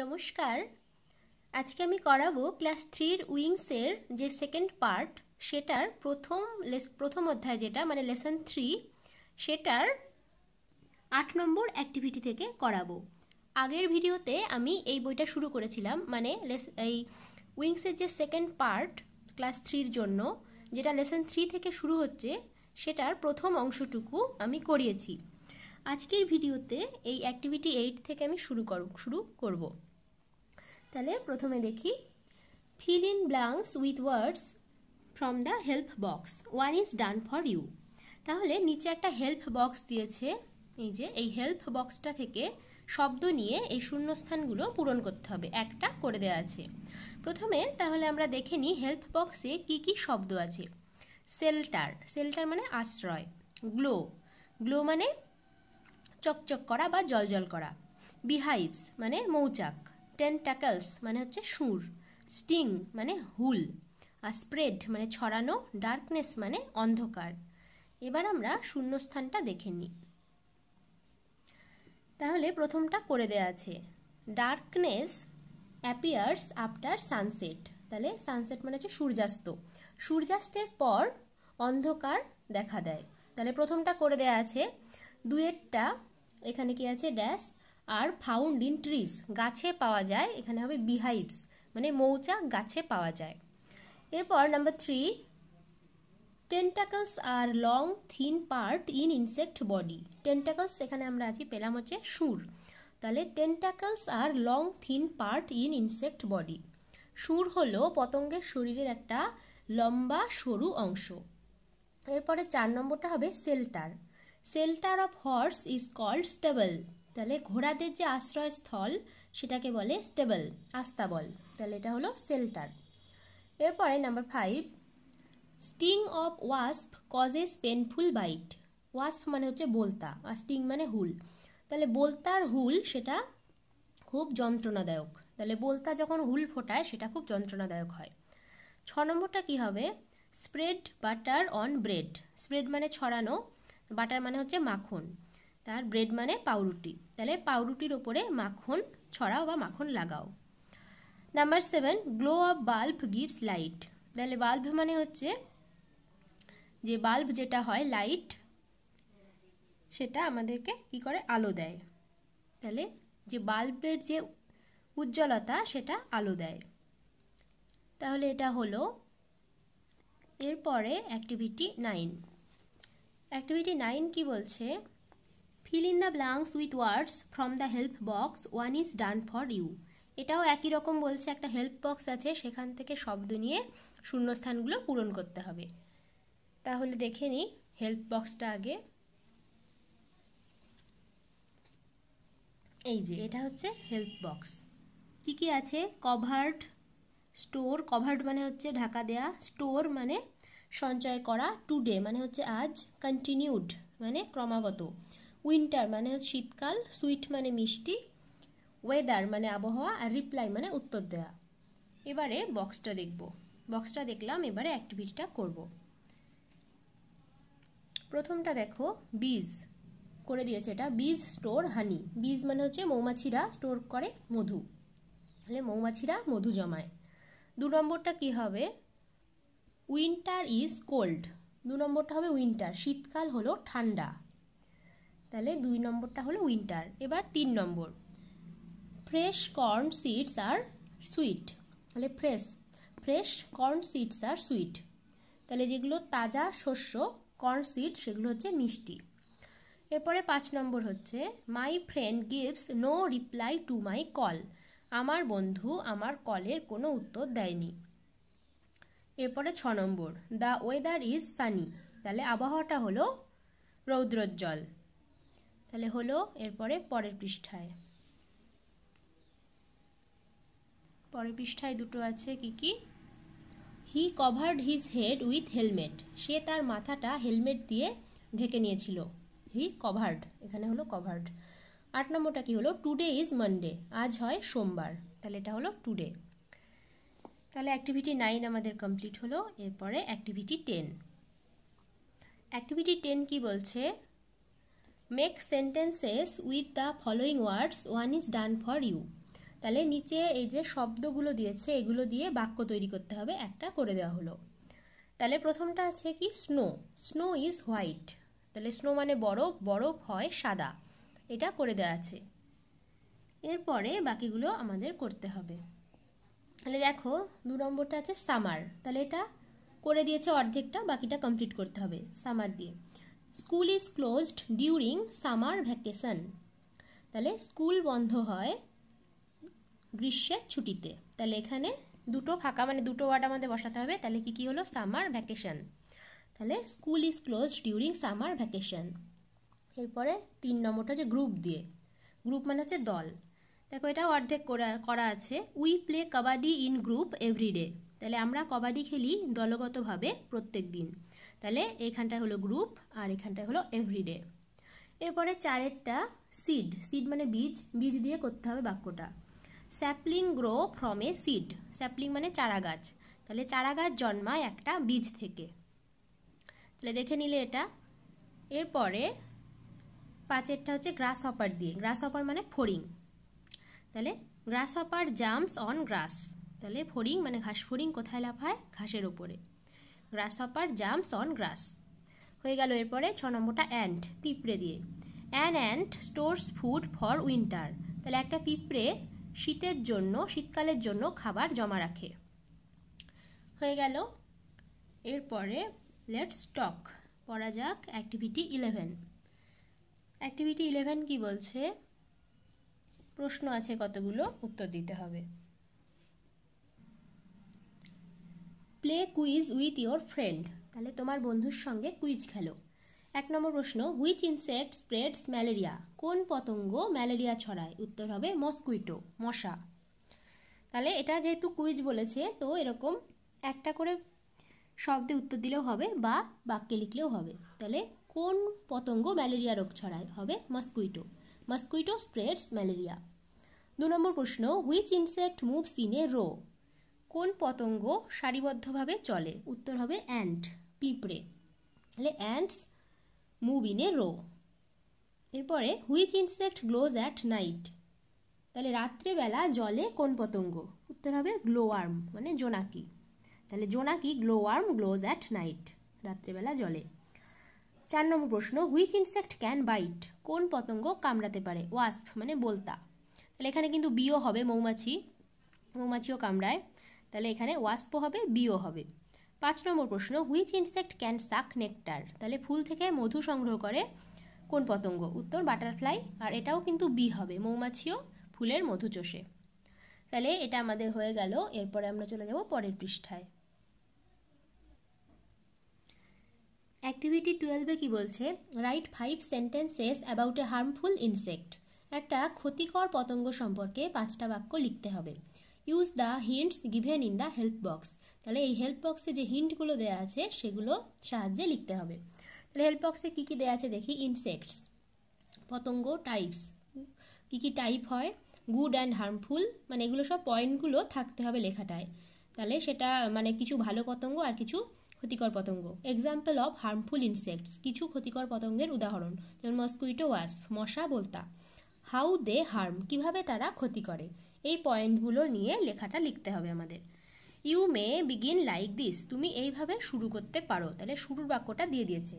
নমস্কার আজকে আমি করাবো ক্লাস থ্রির উইংসের যে সেকেন্ড পার্ট সেটার প্রথম প্রথম অধ্যায় যেটা মানে লেসন থ্রি সেটার আট নম্বর অ্যাক্টিভিটি থেকে করাবো আগের ভিডিওতে আমি এই বইটা শুরু করেছিলাম মানে এই উইংসের যে সেকেন্ড পার্ট ক্লাস থ্রির জন্য যেটা লেসন থ্রি থেকে শুরু হচ্ছে সেটার প্রথম অংশটুকু আমি করিয়েছি আজকের ভিডিওতে এই অ্যাক্টিভিটি এইট থেকে আমি শুরু কর শুরু করব তাহলে প্রথমে দেখি fill in blanks with words from the help box one is done for you তাহলে নিচে একটা হেল্প বক্স দিয়েছে এই যে এই হেল্প বক্সটা থেকে শব্দ নিয়ে এই শূন্যস্থানগুলো পূরণ করতে হবে একটা করে দেওয়া আছে প্রথমে তাহলে আমরা দেখে নিই হেল্প বক্সে কি কি শব্দ আছে সেল্টার সেল্টার মানে আশ্রয় গ্লো গ্লো মানে চকচক করা বা জলজল করা বিহাইভস মানে মৌচাক টেন্টাকলস মানে হচ্ছে সুর স্টিং মানে হুল আর স্প্রেড মানে ছড়ানো ডার্কনেস মানে অন্ধকার এবার আমরা শূন্যস্থানটা দেখে নিই তাহলে প্রথমটা করে দেয়া আছে ডার্কনেস অ্যাপিয়ার্স আফটার সানসেট তাহলে সানসেট মানে হচ্ছে সূর্যাস্ত সূর্যাস্তের পর অন্ধকার দেখা দেয় তাহলে প্রথমটা করে দেয়া আছে দুয়েরটা এখানে কি আছে dash are found in trees গাছে পাওয়া যায় এখানে হবে বিহাইভস মানে মৌচাক গাছে পাওয়া যায় এরপর number three tentacles are long thin part in insect body tentacles এখানে আমরা আছি পেলাম হচ্ছে সুর তাহলে tentacles are long thin part in insect body সুর হলো পতঙ্গের শরীরের একটা লম্বা সরু অংশ এরপরে চার নম্বরটা হবে shelter shelter of horse is called stable তাহলে ঘোড়াদের যে আশ্রয়স্থল সেটাকে বলে স্টেবল আস্তাবল তাহলে এটা হলো সেল্টার এরপরে number five sting of wasp causes painful bite wasp মানে হচ্ছে বোলতা আর স্টিং মানে হুল তাহলে বোলতার হুল সেটা খুব যন্ত্রণাদায়ক তাহলে বোলতা যখন হুল ফোটায় সেটা খুব যন্ত্রণাদায়ক হয় ছ নম্বরটা কী হবে spread butter on bread spread মানে ছড়ানো বাটার মানে হচ্ছে মাখন তার ব্রেড মানে পাউরুটি তাহলে পাউরুটির ওপরে মাখন ছড়াও বা মাখন লাগাও number seven glow of bulb gives light তাহলে বাল্ব মানে হচ্ছে যে বাল্ব যেটা হয় লাইট সেটা আমাদেরকে কি করে আলো দেয় তাহলে যে বাল্বের যে উজ্জ্বলতা সেটা আলো দেয় তাহলে এটা হলো এরপরে অ্যাক্টিভিটি নাইন অ্যাক্টিভিটি নাইন কি বলছে fill in the blanks with words from the help box one is done for you এটাও একই রকম বলছে একটা হেল্প বক্স আছে সেখান থেকে শব্দ নিয়ে শূন্যস্থানগুলো পূরণ করতে হবে তাহলে দেখে নিই হেল্প বক্সটা আগে এই যে এটা হচ্ছে হেল্প বক্স কী কী আছে কভার্ড স্টোর কভার্ড মানে হচ্ছে ঢাকা দেয়া স্টোর মানে সঞ্চয় করা টুডে মানে হচ্ছে আজ কন্টিনিউড মানে ক্রমাগত উইন্টার মানে হচ্ছে শীতকাল সুইট মানে মিষ্টি ওয়েদার মানে আবহাওয়া আর রিপ্লাই মানে উত্তর দেওয়া এবারে বক্সটা দেখব বক্সটা দেখলাম এবারে অ্যাক্টিভিটিটা করব প্রথমটা দেখো বীজ করে দিয়েছে এটা বীজ স্টোর হানি বীজ মানে হচ্ছে মৌমাছিরা স্টোর করে মধু তাহলে মৌমাছিরা মধু জমায় দু নম্বরটা কি হবে উইন্টার ইজ কোল্ড দু নম্বরটা হবে উইন্টার শীতকাল হলো ঠান্ডা তাহলে দুই নম্বরটা হলো উইন্টার এবার তিন নম্বর fresh corn seeds are sweet তাহলে fresh fresh corn seeds are sweet তাহলে যেগুলো তাজা শস্য কর্ন সিড সেগুলো হচ্ছে মিষ্টি এরপরে পাঁচ নম্বর হচ্ছে my friend gives no reply to my call আমার বন্ধু আমার কলের কোনো উত্তর দেয়নি এরপরে ছ নম্বর দ্য ওয়েদার ইজ সানি তাহলে আবহাওয়াটা হলো রৌদ্রোজ্জ্বল তাহলে হলো এরপরে পরের পৃষ্ঠায় পরের পৃষ্ঠায় দুটো আছে কি কি he covered his head with helmet সে তার মাথাটা হেলমেট দিয়ে ঢেকে নিয়েছিল হি কভার্ড এখানে হলো কভার্ড আট নম্বরটা কি হলো টুডে ইজ মানডে আজ হয় সোমবার তাহলে এটা হলো টুডে তাহলে অ্যাক্টিভিটি নাইন আমাদের কমপ্লিট হলো এরপরে অ্যাক্টিভিটি টেন অ্যাক্টিভিটি টেন কি বলছে make sentences with the following words one is done for you তাহলে নিচে এই যে শব্দগুলো দিয়েছে এগুলো দিয়ে বাক্য তৈরি করতে হবে একটা করে দেওয়া হলো তাহলে প্রথমটা আছে কি স্নো স্নো ইজ হোয়াইট তাহলে স্নো মানে বরফ বরফ হয় সাদা এটা করে দেওয়া আছে এরপরে বাকিগুলো আমাদের করতে হবে তাহলে দেখো দু নম্বরটা আছে সামার তাহলে এটা করে দিয়েছে অর্ধেকটা বাকিটা কমপ্লিট করতে হবে সামার দিয়ে school is closed during summer vacation তাহলে স্কুল বন্ধ হয় গ্রীষ্মের ছুটিতে তাহলে এখানে দুটো ফাঁকা মানে দুটো ওয়ার্ড আমাদের বসাতে হবে তাহলে কি কি হলো সামার ভ্যাকেশন তাহলে school is close during summer vacation এরপরে তিন নম্বরটা হচ্ছে গ্রুপ দিয়ে গ্রুপ মানে হচ্ছে দল দেখো এটাও অর্ধেক করা করা আছে we play kabaddi in group everyday তাহলে আমরা কবাডি খেলি দলগতভাবে প্রত্যেক দিন তাহলে এখানটা হলো গ্রুপ আর এখানটা হলো এভরিডে এরপরে চারেরটা সিড সিড মানে বীজ বীজ দিয়ে করতে হবে বাক্যটা sapling grow from a seed sapling মানে চারা গাছ তাহলে চারা গাছ জন্মায় একটা বীজ থেকে তাহলে দেখে নিলে এটা এরপরে পাঁচেরটা হচ্ছে গ্রাস হপার দিয়ে গ্রাস হপার মানে ফোরিং তাহলে grasshopper jumps on grass তাহলে ফড়িং মানে ঘাস ফড়িং কোথায় লাফায় ঘাসের ওপরে grasshopper jumps on grass হয়ে গেল এরপরে ছ নম্বরটা অ্যান্ট পিঁপড়ে দিয়ে an ant stores food for winter তাহলে একটা পিঁপড়ে শীতের জন্য শীতকালের জন্য খাবার জমা রাখে হয়ে গেল এরপরে লেটস টক পড়া যাক অ্যাক্টিভিটি ইলেভেন অ্যাক্টিভিটি ইলেভেন কি বলছে প্রশ্ন আছে কতগুলো উত্তর দিতে হবে play quiz with your friend তাহলে তোমার বন্ধুর সঙ্গে কুইজ খেলো এক নম্বর প্রশ্ন হুইচ ইনসেক্ট স্প্রেডস ম্যালেরিয়া কোন পতঙ্গ ম্যালেরিয়া ছড়ায় উত্তর হবে মস্কুইটো মশা তাহলে এটা যেহেতু কুইজ বলেছে তো এরকম একটা করে শব্দে উত্তর দিলেও হবে বা বাক্যে লিখলেও হবে তাহলে কোন পতঙ্গ ম্যালেরিয়া রোগ ছড়ায় হবে মস্কুইটো মাস্কুইটো স্প্রেডস ম্যালেরিয়া দু নম্বর প্রশ্ন which insect moves in a row কোন পতঙ্গ সারিবদ্ধভাবে চলে উত্তর হবে অ্যান্ট পিঁপড়ে তাহলে ants move in a row এরপরে which insect glows at night তাহলে রাত্রেবেলা জলে কোন পতঙ্গ উত্তর হবে গ্লোয়ার্ম মানে জোনাকি তাহলে জোনাকি গ্লোয়ার্ম গ্লোজ অ্যাট নাইট রাত্রেবেলা জলে চার নম্বর প্রশ্ন হুইচ ইনসেক্ট ক্যান বাইট কোন পতঙ্গ কামড়াতে পারে ওয়াস্প মানে বলতা তাহলে এখানে কিন্তু বিও হবে মৌমাছি মৌমাছিও কামড়ায় তাহলে এখানে ওয়াস্প হবে বিও হবে পাঁচ নম্বর প্রশ্ন which insect can suck nectar তাহলে ফুল থেকে মধু সংগ্রহ করে কোন পতঙ্গ উত্তর বাটারফ্লাই আর এটাও কিন্তু বি হবে মৌমাছিও ফুলের মধু চষে তাহলে এটা আমাদের হয়ে গেল এরপরে আমরা চলে যাব পরের পৃষ্ঠায় অ্যাক্টিভিটি টুয়েলভে কি বলছে write five sentences about a harmful insect একটা ক্ষতিকর পতঙ্গ সম্পর্কে পাঁচটা বাক্য লিখতে হবে use the hints given in the help box তাহলে এই হেল্প বক্সে যে হিন্টগুলো দেওয়া আছে সেগুলো সাহায্যে লিখতে হবে তাহলে হেল্প বক্সে কী কী দেওয়া আছে দেখি ইনসেক্টস পতঙ্গ টাইপস কী কী টাইপ হয় গুড অ্যান্ড হার্মফুল মানে এগুলো সব পয়েন্টগুলো থাকতে হবে লেখাটায় তাহলে সেটা মানে কিছু ভালো পতঙ্গ আর কিছু ক্ষতিকর পতঙ্গ এক্সাম্পল অফ হার্মফুল ইনসেক্টস কিছু ক্ষতিকর পতঙ্গের উদাহরণ যেমন মস্কুইটো ওয়াস্প মশা বলতা হাউ দে হার্ম কিভাবে তারা ক্ষতি করে এই পয়েন্টগুলো নিয়ে লেখাটা লিখতে হবে আমাদের you may begin like this তুমি এইভাবে শুরু করতে পারো তাহলে শুরুর বাক্যটা দিয়ে দিয়েছে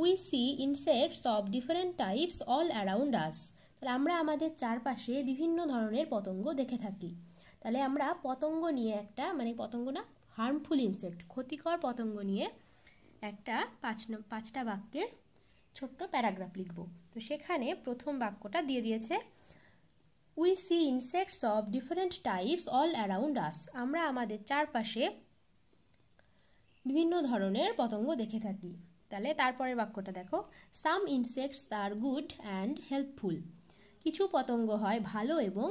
we see insects of different types all around us তাহলে আমরা আমাদের চারপাশে বিভিন্ন ধরনের পতঙ্গ দেখে থাকি তাহলে আমরা পতঙ্গ নিয়ে একটা মানে পতঙ্গ না হার্মফুল ইনসেক্ট ক্ষতিকর পতঙ্গ নিয়ে একটা পাঁচ পাঁচটা বাক্যের ছোট্ট প্যারাগ্রাফ লিখব তো সেখানে প্রথম বাক্যটা দিয়ে দিয়েছে we see insects of different types all around us আমরা আমাদের চারপাশে বিভিন্ন ধরনের পতঙ্গ দেখে থাকি তাহলে তারপরের বাক্যটা দেখো some insects are good and helpful কিছু পতঙ্গ হয় ভালো এবং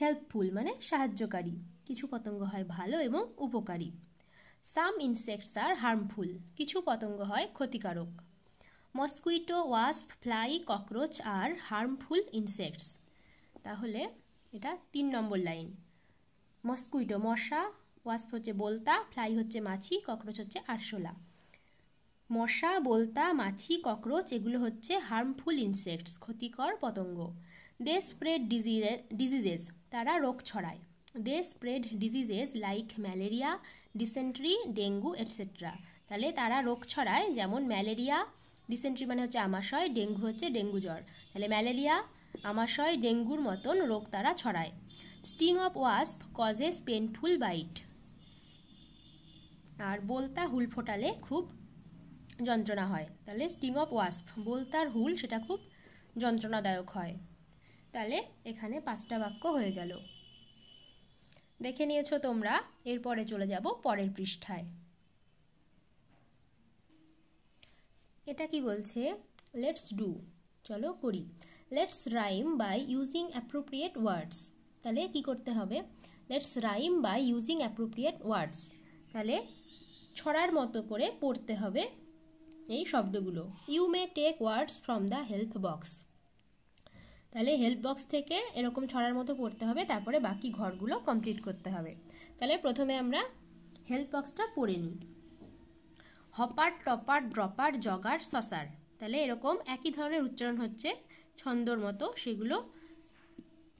হেল্পফুল মানে সাহায্যকারী কিছু পতঙ্গ হয় ভালো এবং উপকারী সাম ইনসেক্টস আর হার্মফুল কিছু পতঙ্গ হয় ক্ষতিকারক mosquito wasp fly cockroach are harmful insects তাহলে এটা তিন নম্বর লাইন মস্কুইটো মশা ওয়াস্প হচ্ছে বলতা ফ্লাই হচ্ছে মাছি ককরোচ হচ্ছে আরশোলা মশা বলতা মাছি ককরোচ এগুলো হচ্ছে হার্মফুল ইনসেক্টস ক্ষতিকর পতঙ্গ দে স্প্রেড ডিজিজেস তারা রোগ ছড়ায় they spread diseases like malaria dysentery dengue etcetera তাহলে তারা রোগ ছড়ায় যেমন ম্যালেরিয়া ডিসেন্ট্রি মানে হচ্ছে আমাশয় ডেঙ্গু হচ্ছে ডেঙ্গু জ্বর তাহলে ম্যালেরিয়া আমাশয় ডেঙ্গুর মতন রোগ তারা ছড়ায় sting of wasp causes painful bite আর বোলতা হুল ফোটালে খুব যন্ত্রণা হয় তাহলে স্টিং অফ ওয়াস্প বোলতার হুল সেটা খুব যন্ত্রণাদায়ক হয় তাহলে এখানে পাঁচটা বাক্য হয়ে গেল দেখে নিয়েছো তোমরা এরপরে চলে যাব পরের পৃষ্ঠায় এটা কি বলছে লেটস ডু চলো করি let's rhyme by using appropriate words তাহলে কি করতে হবে let's rhyme by using appropriate words তাহলে ছড়ার মতো করে পড়তে হবে এই শব্দগুলো you may take words from the help box তাহলে হেল্প বক্স থেকে এরকম ছড়ার মতো পড়তে হবে তারপরে বাকি ঘরগুলো কমপ্লিট করতে হবে তাহলে প্রথমে আমরা হেল্প বক্সটা পড়ে নিই hopper topper dropper jogger saucer তাহলে এরকম একই ধরনের উচ্চারণ হচ্ছে ছন্দর মতো সেগুলো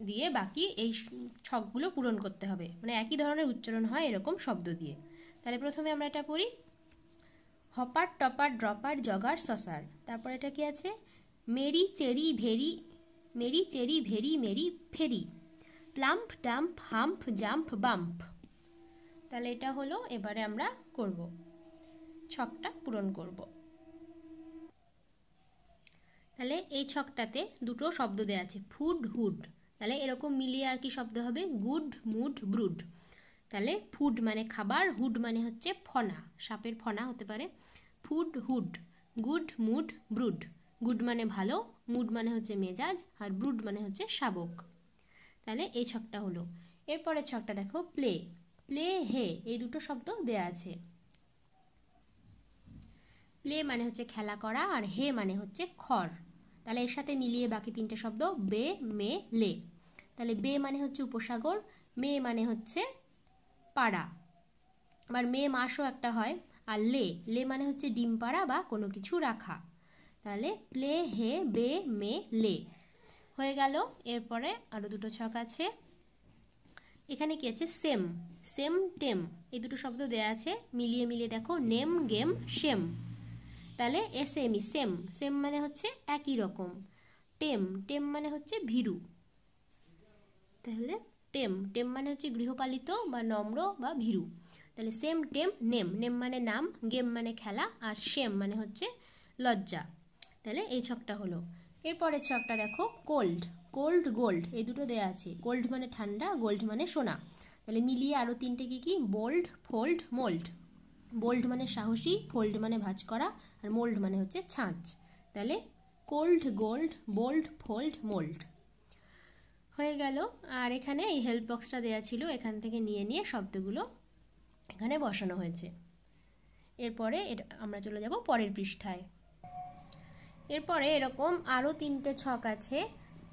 দিয়ে বাকি এই ছকগুলো পূরণ করতে হবে মানে একই ধরনের উচ্চারণ হয় এরকম শব্দ দিয়ে তাহলে প্রথমে আমরা এটা পড়ি hopper topper dropper jogger saucer তারপর এটা কি আছে merry cherry very merry cherry very merry ferry plump dump hump jump bump তাহলে এটা হলো এবারে আমরা করব ছকটা পূরণ করব তাহলে এই ছকটাতে দুটো শব্দ দেওয়া আছে ফুড হুড তাহলে এরকম মিলিয়ে আর কি শব্দ হবে গুড মুড ব্রুড তাহলে ফুড মানে খাবার হুড মানে হচ্ছে ফনা সাপের ফনা হতে পারে food hood good mood brood good মানে ভালো মুড মানে হচ্ছে মেজাজ আর ব্রুড মানে হচ্ছে শাবক তাহলে এই ছকটা হলো এরপরের ছকটা দেখো প্লে প্লে হে এই দুটো শব্দ দেয়া আছে প্লে মানে হচ্ছে খেলা করা আর হে মানে হচ্ছে খড় তাহলে এর সাথে মিলিয়ে বাকি তিনটে শব্দ বে মে লে তাহলে বে মানে হচ্ছে উপসাগর মে মানে হচ্ছে পাড়া আবার মে মাসও একটা হয় আর লে লে মানে হচ্ছে ডিম পাড়া বা কোনো কিছু রাখা তাহলে প্লে হে বে মে লে হয়ে গেল এরপরে আরও দুটো ছক আছে এখানে কি আছে সেম সেম টেম এই দুটো শব্দ দেয়া আছে মিলিয়ে মিলিয়ে দেখো নেম গেম সেম তাহলে এস এমই সেম সেম মানে হচ্ছে একই রকম টেম টেম মানে হচ্ছে ভীরু তাহলে টেম টেম মানে হচ্ছে গৃহপালিত বা নম্র বা ভীরু তাহলে সেম টেম নেম নেম মানে নাম গেম মানে খেলা আর সেম মানে হচ্ছে লজ্জা তাহলে এই ছকটা হলো এরপরের ছকটা দেখো কোল্ড কোল্ড গোল্ড এই দুটো দেয়া আছে কোল্ড মানে ঠান্ডা গোল্ড মানে সোনা তাহলে মিলিয়ে আরও তিনটে কি কি বোল্ড ফোল্ড মোল্ড বোল্ড মানে সাহসী ফোল্ড মানে ভাজ করা আর মোল্ড মানে হচ্ছে ছাঁচ তাহলে cold gold bold fold mould হয়ে গেল আর এখানে এই হেল্প বক্সটা দেওয়া ছিল এখান থেকে নিয়ে নিয়ে শব্দগুলো এখানে বসানো হয়েছে এরপরে আমরা চলে যাব পরের পৃষ্ঠায় এরপরে এরকম আরও তিনটে ছক আছে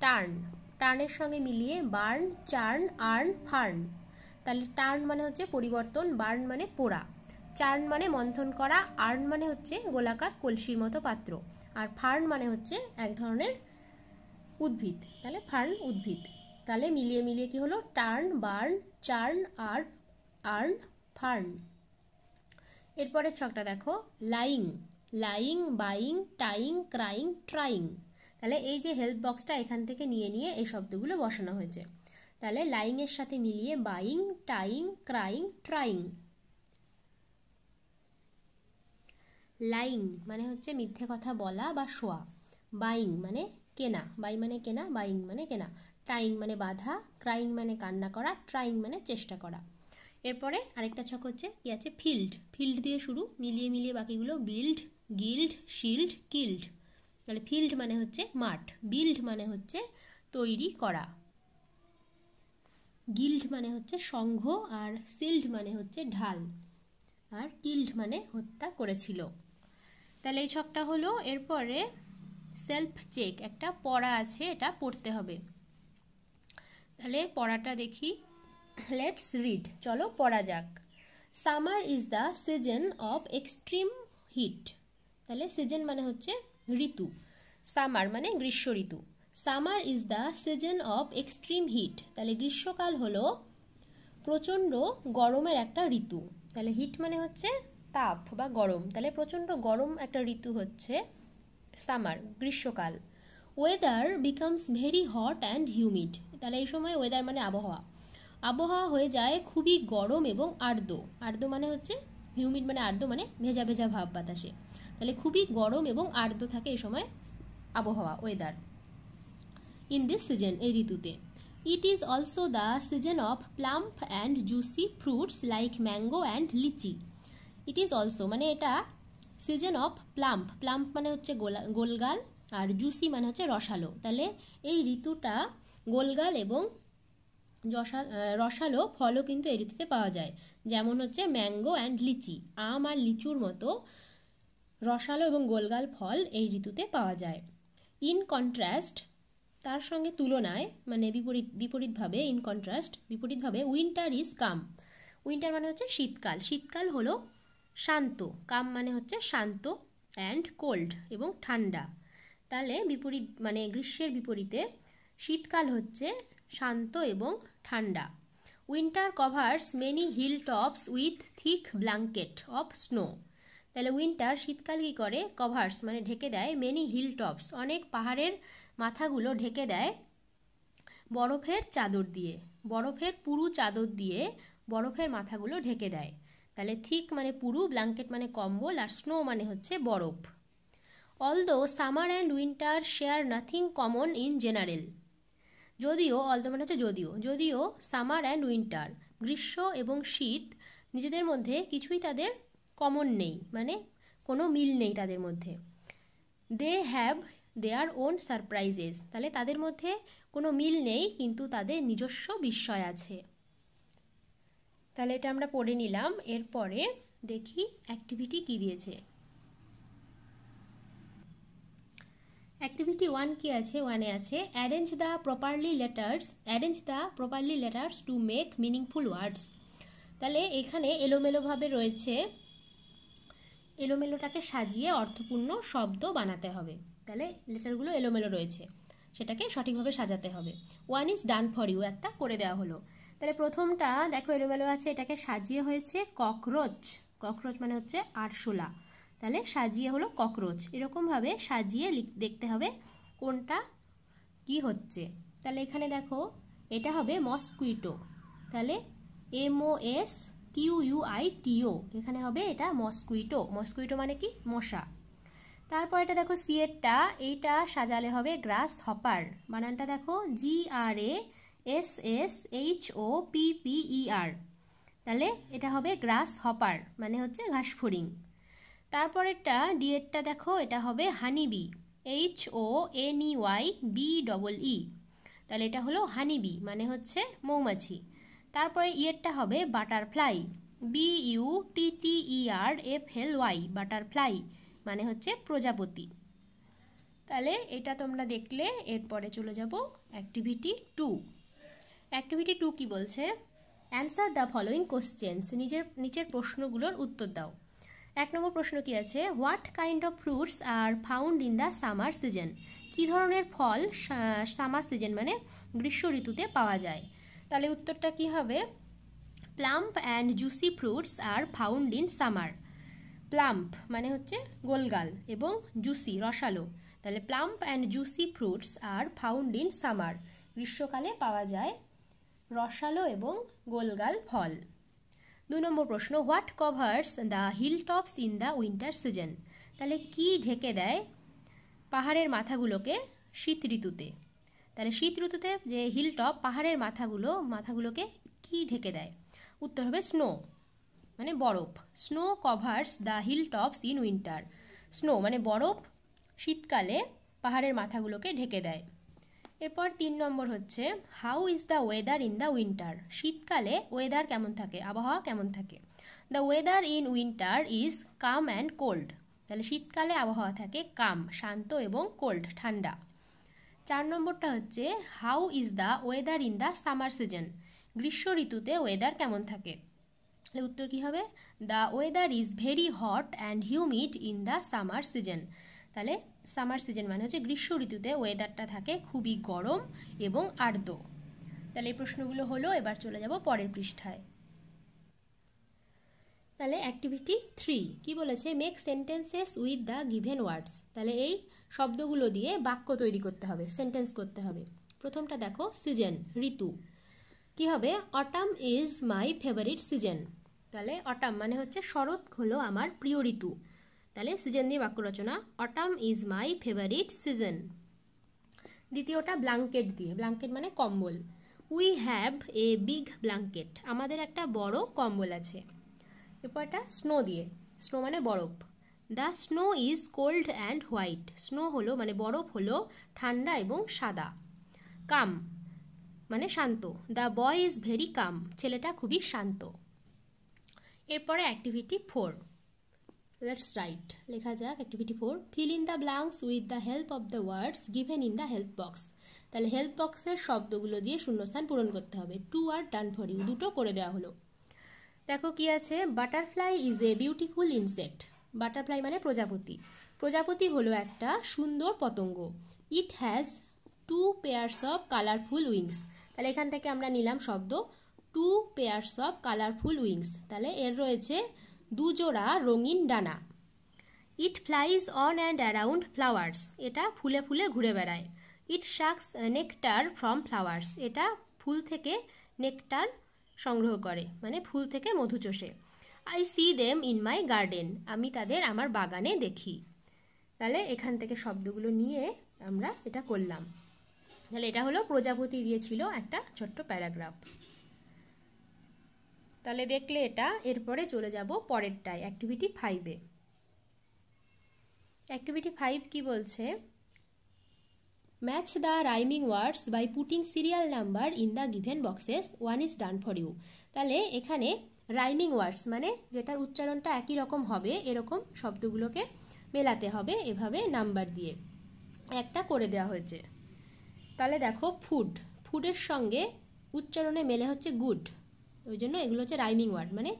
টার্ন টার্নের সঙ্গে মিলিয়ে বার্ন চার্ন আর্ন ফার্ন তাহলে টার্ন মানে হচ্ছে পরিবর্তন বার্ন মানে পোড়া চার্ন মানে মন্থন করা আর্ন মানে হচ্ছে গোলাকার কলসির মতো পাত্র আর ফার্ন মানে হচ্ছে এক ধরনের উদ্ভিদ তাহলে ফার্ন উদ্ভিদ তাহলে মিলিয়ে মিলিয়ে কি হলো টার্ন বার্ন চার্ন আর আর্ন ফার্ন এরপরের ছকটা দেখো lying lying buying tying crying trying তাহলে এই যে হেল্প বক্সটা এখান থেকে নিয়ে নিয়ে এই শব্দগুলো বসানো হয়েছে তাহলে লাইং এর সাথে মিলিয়ে buying tying crying trying lying মানে হচ্ছে মিথ্যে কথা বলা বা শোয়া বাইং মানে কেনা বাই মানে কেনা বাইং মানে কেনা টাইং মানে বাধা ক্রাইং মানে কান্না করা ট্রাইং মানে চেষ্টা করা এরপরে আরেকটা ছক হচ্ছে কি আছে ফিল্ড ফিল্ড দিয়ে শুরু মিলিয়ে মিলিয়ে বাকিগুলো বিল্ড গিল্ড শিল্ড কিল্ড তাহলে ফিল্ড মানে হচ্ছে মাঠ বিল্ড মানে হচ্ছে তৈরি করা গিল্ড মানে হচ্ছে সংঘ আর সিল্ড মানে হচ্ছে ঢাল আর কিল্ড মানে হত্যা করেছিল তাহলে এই ছকটা হলো এরপরে সেলফ চেক একটা পড়া আছে এটা পড়তে হবে তাহলে পড়াটা দেখি লেটস রিড চলো পড়া যাক summer is the season of extreme heat তাহলে সিজন মানে হচ্ছে ঋতু সামার মানে গ্রীষ্ম ঋতু summer is the season of extreme heat তাহলে গ্রীষ্মকাল হল প্রচণ্ড গরমের একটা ঋতু তাহলে হিট মানে হচ্ছে তাপ বা গরম তাহলে প্রচণ্ড গরম একটা ঋতু হচ্ছে সামার গ্রীষ্মকাল weather becomes very hot and humid তাহলে এই সময় ওয়েদার মানে আবহাওয়া আবহাওয়া হয়ে যায় খুবই গরম এবং আর্দ্র আর্দ্র মানে হচ্ছে হিউমিড মানে আর্দ্র মানে ভেজা ভেজা ভাব বাতাসে তাহলে খুবই গরম এবং আর্দ্র থাকে এই সময় আবহাওয়া ওয়েদার ইন দিস সিজন এই ঋতুতে it is also the season of plump and juicy fruits like mango and lychee it is also মানে এটা সিজন অফ প্লাম্প প্লাম্প মানে হচ্ছে গোলগাল আর জুসি মানে হচ্ছে রসালো তাহলে এই ঋতুটা গোলগাল এবং রসালো ফলও কিন্তু এই ঋতুতে পাওয়া যায় যেমন হচ্ছে ম্যাঙ্গো অ্যান্ড লিচি আম আর লিচুর মতো রসালো এবং গোলগাল ফল এই ঋতুতে পাওয়া যায় ইন কন্ট্রাস্ট তার সঙ্গে তুলনায় মানে বিপরীত বিপরীতভাবে ইন কন্ট্রাস্ট বিপরীতভাবে উইন্টার ইজ কাম উইন্টার মানে হচ্ছে শীতকাল শীতকাল হল শান্ত কাম মানে হচ্ছে শান্ত অ্যান্ড কোল্ড এবং ঠান্ডা তাহলে বিপরীত মানে গ্রীষ্মের বিপরীতে শীতকাল হচ্ছে শান্ত এবং ঠান্ডা winter covers many hilltops with thick blanket of snow তাহলে উইন্টার শীতকাল কী করে কভার্স মানে ঢেকে দেয় মেনি হিল টপস অনেক পাহাড়ের মাথাগুলো ঢেকে দেয় বরফের চাদর দিয়ে বরফের পুরু চাদর দিয়ে বরফের মাথাগুলো ঢেকে দেয় তাহলে থিক মানে পুরু ব্ল্যাঙ্কেট মানে কম্বল আর স্নো মানে হচ্ছে বরফ although summer and winter share nothing common in general যদিও অলদো মানে হচ্ছে যদিও যদিও সামার অ্যান্ড উইন্টার গ্রীষ্ম এবং শীত নিজেদের মধ্যে কিছুই তাদের কমন নেই মানে কোনো মিল নেই তাদের মধ্যে they have their own surprises তাহলে তাদের মধ্যে কোনো মিল নেই কিন্তু তাদের নিজস্ব বিস্ময় আছে তাহলে এটা আমরা পড়ে নিলাম এরপরে দেখি অ্যাক্টিভিটি কি দিয়েছে অ্যাক্টিভিটি ওয়ান কি আছে ওয়ানে আছে arrange the properly letters arrange the properly letters to make meaningful words তাহলে এখানে এলোমেলোভাবে রয়েছে এলোমেলোটাকে সাজিয়ে অর্থপূর্ণ শব্দ বানাতে হবে তাহলে লেটারগুলো এলোমেলো রয়েছে সেটাকে সঠিকভাবে সাজাতে হবে one is done for you একটা করে দেওয়া হলো তাহলে প্রথমটা দেখো এলোমেলো আছে এটাকে সাজিয়ে হয়েছে ককরোচ ককরোচ মানে হচ্ছে আরশোলা তাহলে সাজিয়ে হলো ককরোচ এরকমভাবে সাজিয়ে দেখতে হবে কোনটা কি হচ্ছে তাহলে এখানে দেখো এটা হবে মস্কুইটো তাহলে এমওএস কিউ ইউ আই টিও এখানে হবে এটা মস্কুইটো মস্কুইটো মানে কি মশা তারপর এটা দেখো সিয়েরটা এইটা সাজালে হবে গ্রাস হপার বানানটা দেখো G R A S S H O P P E R তাহলে এটা হবে গ্রাস হপার মানে হচ্ছে ঘাসফড়িং তারপরেরটা ডিএডটা দেখো এটা হবে honeybee H O N E Y B double E তাহলে এটা হলো হানিবি মানে হচ্ছে মৌমাছি তারপরে ইয়েরটা হবে butterfly B U T T E R F L Y butterfly মানে হচ্ছে প্রজাপতি তাহলে এটা তোমরা দেখলে এরপরে চলে যাব অ্যাক্টিভিটি টু অ্যাক্টিভিটি টু কি বলছে অ্যান্সার দ্য ফলোয়িং কোশ্চেন্স নিজের নিচের প্রশ্নগুলোর উত্তর দাও এক নম্বর প্রশ্ন কি আছে what kind of fruits are found in the summer season কী ধরনের ফল সামার সিজন মানে গ্রীষ্ম ঋতুতে পাওয়া যায় তাহলে উত্তরটা কি হবে plump and juicy fruits are found in summer plump মানে হচ্ছে গোলগাল এবং জুসি রসালো তাহলে plump and juicy fruits are found in summer গ্রীষ্মকালে পাওয়া যায় রসালো এবং গোলগাল ফল দু নম্বর প্রশ্ন what covers the hill tops in the winter season তাহলে কি ঢেকে দেয় পাহাড়ের মাথাগুলোকে শীত ঋতুতে তাহলে শীত ঋতুতে যে হিল টপ পাহাড়ের মাথাগুলো মাথাগুলোকে কি ঢেকে দেয় উত্তর হবে স্নো মানে বরফ snow covers the hill tops in winter snow মানে বরফ শীতকালে পাহাড়ের মাথাগুলোকে ঢেকে দেয় এরপর তিন নম্বর হচ্ছে how is the weather in the winter শীতকালে ওয়েদার কেমন থাকে আবহাওয়া কেমন থাকে the weather in winter is calm and cold তাহলে শীতকালে আবহাওয়া থাকে কাম শান্ত এবং কোল্ড ঠান্ডা চার নম্বরটা হচ্ছে how is the weather in the summer season গ্রীষ্ম ঋতুতে ওয়েদার কেমন থাকে উত্তর কী হবে the weather is very hot and humid in the summer season তাহলে সামার সিজন মানে হচ্ছে গ্রীষ্ম ঋতুতে ওয়েদারটা থাকে খুবই গরম এবং আর্দ্র তাহলে এই প্রশ্নগুলো হলো এবার চলে যাব পরের পৃষ্ঠায় তাহলে অ্যাক্টিভিটি থ্রি কি বলেছে make sentences with the given words তাহলে এই শব্দগুলো দিয়ে বাক্য তৈরি করতে হবে সেন্টেন্স করতে হবে প্রথমটা দেখো সিজন ঋতু কি হবে autumn is my favourite season তাহলে অটাম মানে হচ্ছে শরৎ হলো আমার প্রিয় ঋতু তাহলে সিজন দিয়ে বাক্য রচনা autumn is my favourite season দ্বিতীয়টা ব্লাঙ্কেট দিয়ে ব্লাঙ্কেট মানে কম্বল we have a big blanket আমাদের একটা বড় কম্বল আছে এরপর একটা স্নো দিয়ে স্নো মানে বরফ the snow is cold and white snow হলো মানে বরফ হলো ঠান্ডা এবং সাদা কাম মানে শান্ত the boy is very calm ছেলেটা খুবই শান্ত এরপরে অ্যাক্টিভিটি ফোর দ্যাটস রাইট লেখা যাক activity four fill in the blanks with the help of the words given in the help box তাহলে হেল্প বক্সের শব্দগুলো দিয়ে শূন্যস্থান পূরণ করতে হবে two are done for you দুটো করে দেওয়া হলো দেখো কি আছে butterfly is a beautiful insect butterfly মানে প্রজাপতি প্রজাপতি হলো একটা সুন্দর পতঙ্গ it has two pairs of colourful wings তাহলে এখান থেকে আমরা নিলাম শব্দ two pairs of colourful wings তাহলে এর রয়েছে দুজোড়া রঙিন ডানা it flies on and around flowers এটা ফুলে ফুলে ঘুরে বেড়ায় it sucks nectar from flowers এটা ফুল থেকে নেকটার সংগ্রহ করে মানে ফুল থেকে মধু চষে I see them in my garden আমি তাদের আমার বাগানে দেখি তাহলে এখান থেকে শব্দগুলো নিয়ে আমরা এটা করলাম তাহলে এটা হলো প্রজাপতি দিয়েছিল একটা ছোট্ট প্যারাগ্রাফ তাহলে দেখলে এটা এরপরে চলে যাব পরেরটায় অ্যাক্টিভিটি ফাইভে অ্যাক্টিভিটি ফাইভ কি বলছে match the rhyming words by putting serial number in the given boxes one is done for you তাহলে এখানে রাইমিং ওয়ার্ডস মানে যেটার উচ্চারণটা একই রকম হবে এরকম শব্দগুলোকে মেলাতে হবে এভাবে নাম্বার দিয়ে একটা করে দেওয়া হয়েছে তাহলে দেখো ফুড ফুডের সঙ্গে উচ্চারণে মেলে হচ্ছে গুড ওই জন্য এগুলো হচ্ছে রাইমিং ওয়ার্ড মানে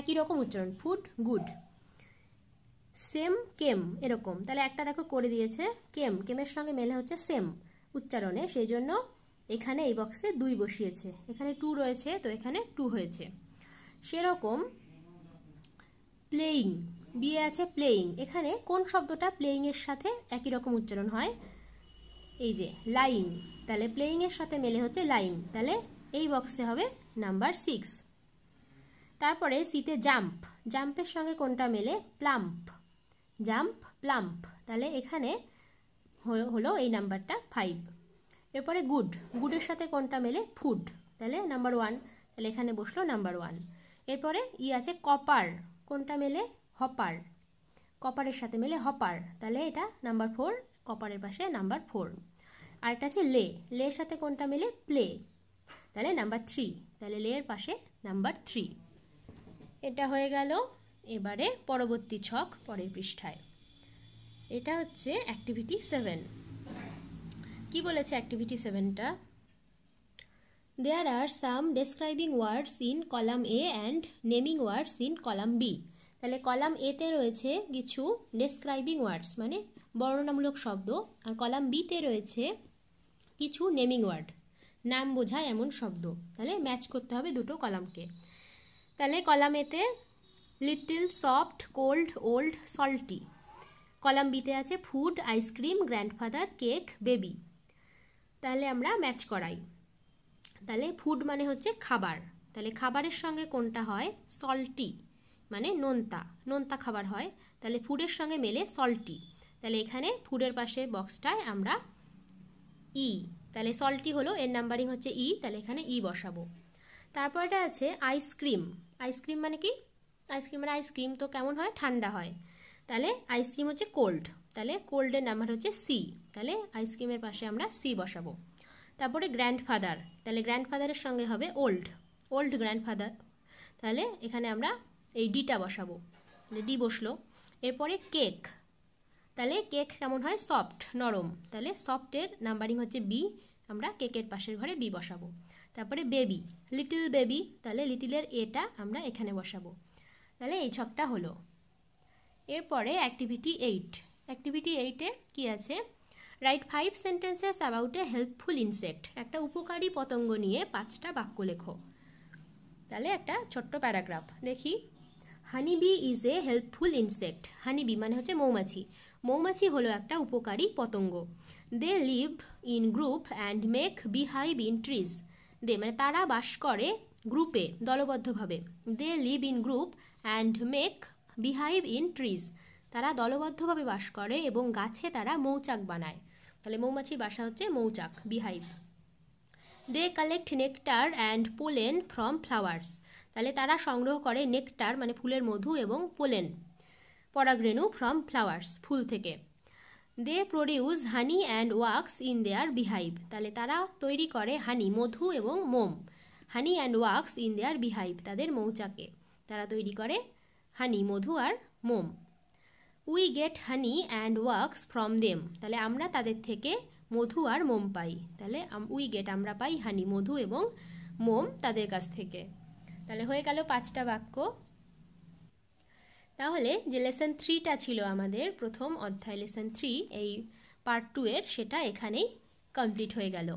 একই রকম উচ্চারণ ফুড গুড সেম কেম এরকম তাহলে একটা দেখো করে দিয়েছে কেম কেমের সঙ্গে মেলে হচ্ছে সেম উচ্চারণে সেই জন্য এখানে এই বক্সে দুই বসিয়েছে এখানে টু রয়েছে তো এখানে টু হয়েছে সেরকম প্লেয়িং দিয়ে আছে প্লেয়িং এখানে কোন শব্দটা প্লেয়িংয়ের সাথে একই রকম উচ্চারণ হয় এই যে লাইং তাহলে প্লেয়িংয়ের সাথে মেলে হচ্ছে লাইং তাহলে এই বক্সে হবে নাম্বার সিক্স তারপরে সিতে জাম্প জাম্পের সঙ্গে কোনটা মেলে প্লাম্প জাম্প প্লাম্প তাহলে এখানে হলো এই নাম্বারটা ফাইভ এরপরে গুড গুডের সাথে কোনটা মেলে ফুড তাহলে নাম্বার ওয়ান তাহলে এখানে বসলো নাম্বার ওয়ান এরপরে ই আছে কপার কোনটা মেলে হপার কপারের সাথে মেলে হপার তাহলে এটা নাম্বার ফোর কপারের পাশে নাম্বার ফোর আর এটা আছে লে লের সাথে কোনটা মেলে প্লে তাহলে নাম্বার থ্রি তাহলে লের পাশে নাম্বার থ্রি এটা হয়ে গেল এবারে পরবর্তী ছক পরের পৃষ্ঠায় এটা হচ্ছে অ্যাক্টিভিটি সেভেন কি বলেছে অ্যাক্টিভিটি সেভেনটা there are some describing words in column A and naming words in column B তাহলে কলাম এতে রয়েছে কিছু ডেসক্রাইবিং ওয়ার্ডস মানে বর্ণনামূলক শব্দ আর কলাম বিতে রয়েছে কিছু নেমিং ওয়ার্ড নাম বোঝায় এমন শব্দ তাহলে ম্যাচ করতে হবে দুটো কলামকে তাহলে কলাম এতে little soft cold old salty column বিতে আছে food ice cream grandfather cake baby তাহলে আমরা ম্যাচ করাই তাহলে ফুড মানে হচ্ছে খাবার তাহলে খাবারের সঙ্গে কোনটা হয় সল্টি মানে নোনতা নোনতা খাবার হয় তাহলে ফুডের সঙ্গে মেলে সল্টি তাহলে এখানে ফুডের পাশে বক্সটায় আমরা ই e। তাহলে সল্টি হলো এর নাম্বারিং হচ্ছে ই e, তাহলে এখানে ই e বসাবো তারপরটা আছে আইসক্রিম আইসক্রিম মানে কি আইসক্রিম মানে আইসক্রিম তো কেমন হয় ঠান্ডা হয় তাহলে আইসক্রিম হচ্ছে কোল্ড তাহলে কোল্ডের নাম্বার হচ্ছে সি তাহলে আইসক্রিমের পাশে আমরা সি বসাবো তারপরে গ্র্যান্ডফাদার তাহলে গ্র্যান্ডফাদারের সঙ্গে হবে ওল্ড ওল্ড গ্র্যান্ডফাদার তাহলে এখানে আমরা এই ডিটা বসাবো ডি বসলো এরপরে কেক তাহলে কেক কেমন হয় সফট নরম তাহলে সফটের নাম্বারিং হচ্ছে বি আমরা কেকের পাশের ঘরে বি বসাবো তারপরে বেবি লিটিল বেবি তাহলে লিটিলের এটা আমরা এখানে বসাবো তাহলে এই ছকটা হলো এরপরে অ্যাক্টিভিটি এইট অ্যাক্টিভিটি এইটে কি আছে write five sentences about a helpful insect একটা উপকারী পতঙ্গ নিয়ে পাঁচটা বাক্য লেখো তাহলে একটা ছোট্ট প্যারাগ্রাফ দেখি honey bee is a helpful insect honey bee মানে হচ্ছে মৌমাছি মৌমাছি হলো একটা উপকারী পতঙ্গ they live in group and make beehive in trees they মানে তারা বাস করে গ্রুপে দলবদ্ধভাবে they live in group and make beehive in trees তারা দলবদ্ধভাবে বাস করে এবং গাছে তারা মৌচাক বানায় তাহলে মৌমাছির বাসা হচ্ছে মৌচাক beehive they collect nectar and pollen from flowers তাহলে তারা সংগ্রহ করে নেকটার মানে ফুলের মধু এবং পোলেন পরাগ্রেণু ফ্রম ফ্লাওয়ার্স ফুল থেকে they produce honey and wax in their beehive তাহলে তারা তৈরি করে হানি মধু এবং মোম honey and wax in their beehive তাদের মৌচাকে তারা তৈরি করে হানি মধু আর মোম we get honey and wax from them তাহলে আমরা তাদের থেকে মধু আর মোম পাই তাহলে উই গেট আমরা পাই হানি মধু এবং মোম তাদের কাছ থেকে তাহলে হয়ে গেল পাঁচটা বাক্য তাহলে যে লেসন থ্রিটা ছিল আমাদের প্রথম অধ্যায় লেসন থ্রি এই পার্ট টু এর সেটা এখানেই কমপ্লিট হয়ে গেল